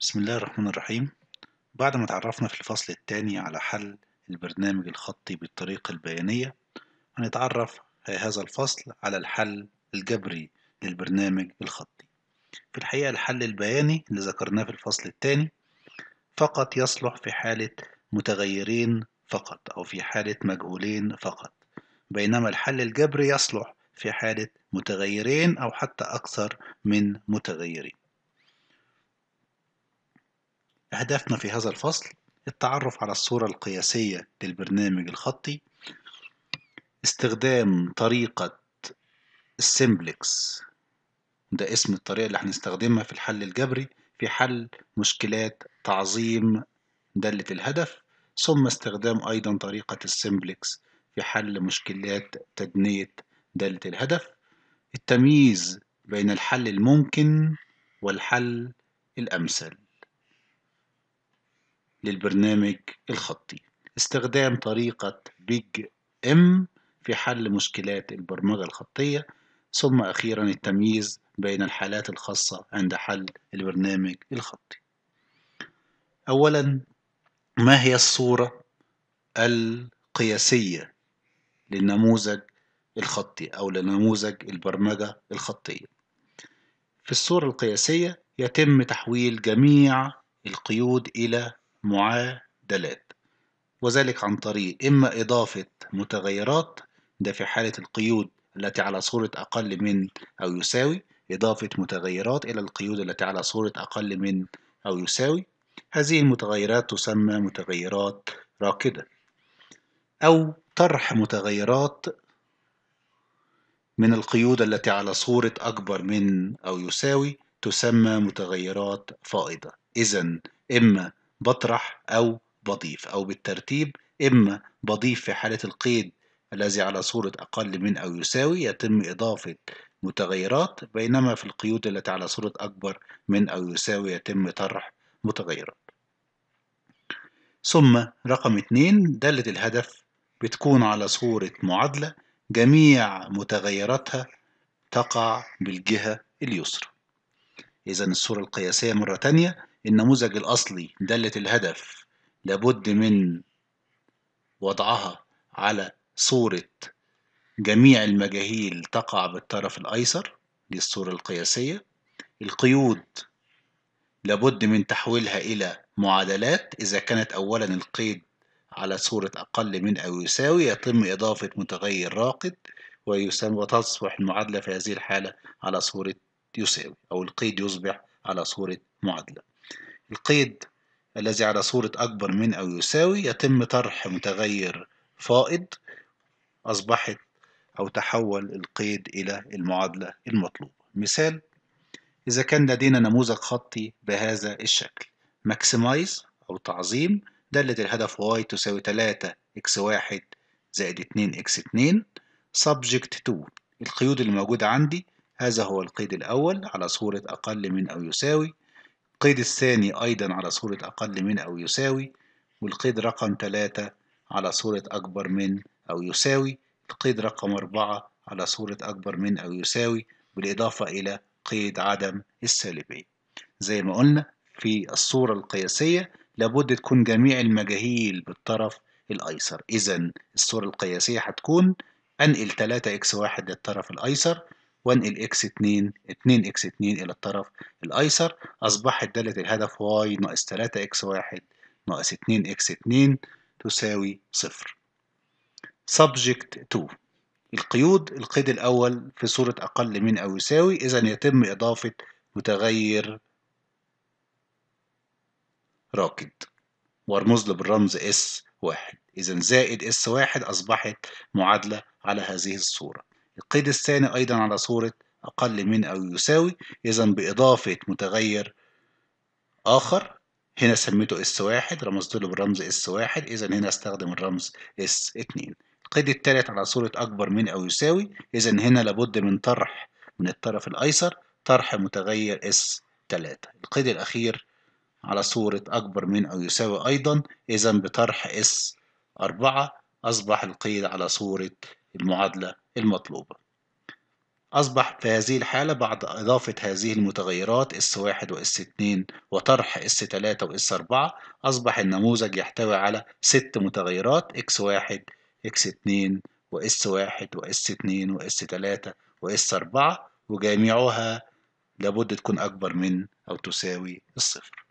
بسم الله الرحمن الرحيم بعد ما تعرفنا في الفصل الثاني على حل البرنامج الخطي بالطريقة البيانية هنتعرف في هذا الفصل على الحل الجبري للبرنامج الخطي في الحقيقة الحل البياني اللي ذكرناه في الفصل الثاني فقط يصلح في حالة متغيرين فقط أو في حالة مجهولين فقط بينما الحل الجبري يصلح في حالة متغيرين أو حتى أكثر من متغيرين أهدافنا في هذا الفصل التعرف على الصورة القياسية للبرنامج الخطي استخدام طريقة السمبلكس ده اسم الطريقة اللي هنستخدمها في الحل الجبري في حل مشكلات تعظيم دالة الهدف ثم استخدام أيضا طريقة السمبلكس في حل مشكلات تدنية دالة الهدف التمييز بين الحل الممكن والحل الأمثل للبرنامج الخطي استخدام طريقة بيج إم في حل مشكلات البرمجة الخطية ثم أخيرا التمييز بين الحالات الخاصة عند حل البرنامج الخطي أولا ما هي الصورة القياسية للنموذج الخطي أو لنموذج البرمجة الخطية في الصورة القياسية يتم تحويل جميع القيود إلى معادلات وذلك عن طريق إما إضافة متغيرات ده في حالة القيود التي على صورة أقل من أو يساوي إضافة متغيرات إلى القيود التي على صورة أقل من أو يساوي هذه المتغيرات تسمى متغيرات راكدة أو طرح متغيرات من القيود التي على صورة أكبر من أو يساوي تسمى متغيرات فائضة إذا إما بطرح أو بضيف أو بالترتيب إما بضيف في حالة القيد الذي على صورة أقل من أو يساوي يتم إضافة متغيرات بينما في القيود التي على صورة أكبر من أو يساوي يتم طرح متغيرات ثم رقم اتنين دالة الهدف بتكون على صورة معادلة جميع متغيراتها تقع بالجهة اليسرى إذا الصورة القياسية مرة تانية النموذج الأصلي دالة الهدف لابد من وضعها على صورة جميع المجاهيل تقع بالطرف الأيسر دي الصورة القياسية القيود لابد من تحويلها إلى معادلات إذا كانت أولا القيد على صورة أقل من أو يساوي يتم إضافة متغير راقد وتصبح المعادلة في هذه الحالة على صورة يساوي أو القيد يصبح على صورة معادلة القيد الذي على صورة أكبر من أو يساوي يتم طرح متغير فائض أصبحت أو تحول القيد إلى المعادلة المطلوبة مثال إذا كان لدينا نموذج خطي بهذا الشكل maximize أو تعظيم دالة الهدف y تساوي 3 x1 زائد 2 x2 subject to القيود اللي موجودة عندي هذا هو القيد الأول على صورة أقل من أو يساوي القيد الثاني أيضا على صورة أقل من أو يساوي والقيد رقم ثلاثة على صورة أكبر من أو يساوي القيد رقم أربعة على صورة أكبر من أو يساوي بالإضافة إلى قيد عدم السالبية زي ما قلنا في الصورة القياسية لابد تكون جميع المجاهيل بالطرف الأيسر إذا الصورة القياسية هتكون أنقل 3x1 للطرف الأيسر وانقل اكس 2 2 اكس 2 الى الطرف الايسر اصبحت داله الهدف واي ناقص 3 اكس 1 ناقص 2 اكس 2 تساوي صفر subject 2 القيود القيد الأول في صورة أقل من أو يساوي إذا يتم إضافة متغير راكد وارمز له بالرمز S1 إذا زائد S1 أصبحت معادلة على هذه الصورة القيد الثاني أيضا على صورة أقل من أو يساوي إذا بإضافة متغير آخر هنا سميته اس واحد رمزت له بالرمز اس واحد إذا هنا استخدم الرمز اس اتنين القيد الثالث على صورة أكبر من أو يساوي إذا هنا لابد من طرح من الطرف الأيسر طرح متغير اس تلاتة القيد الأخير على صورة أكبر من أو يساوي أيضا إذا بطرح اس أربعة أصبح القيد على صورة المعادلة المطلوبة أصبح في هذه الحالة بعد إضافة هذه المتغيرات S1 و S2 وطرح S3 و S4 أصبح النموذج يحتوي على ست متغيرات X1 X2 و S1 و S2 و S3 و S4 وجميعها لابد تكون أكبر من أو تساوي الصفر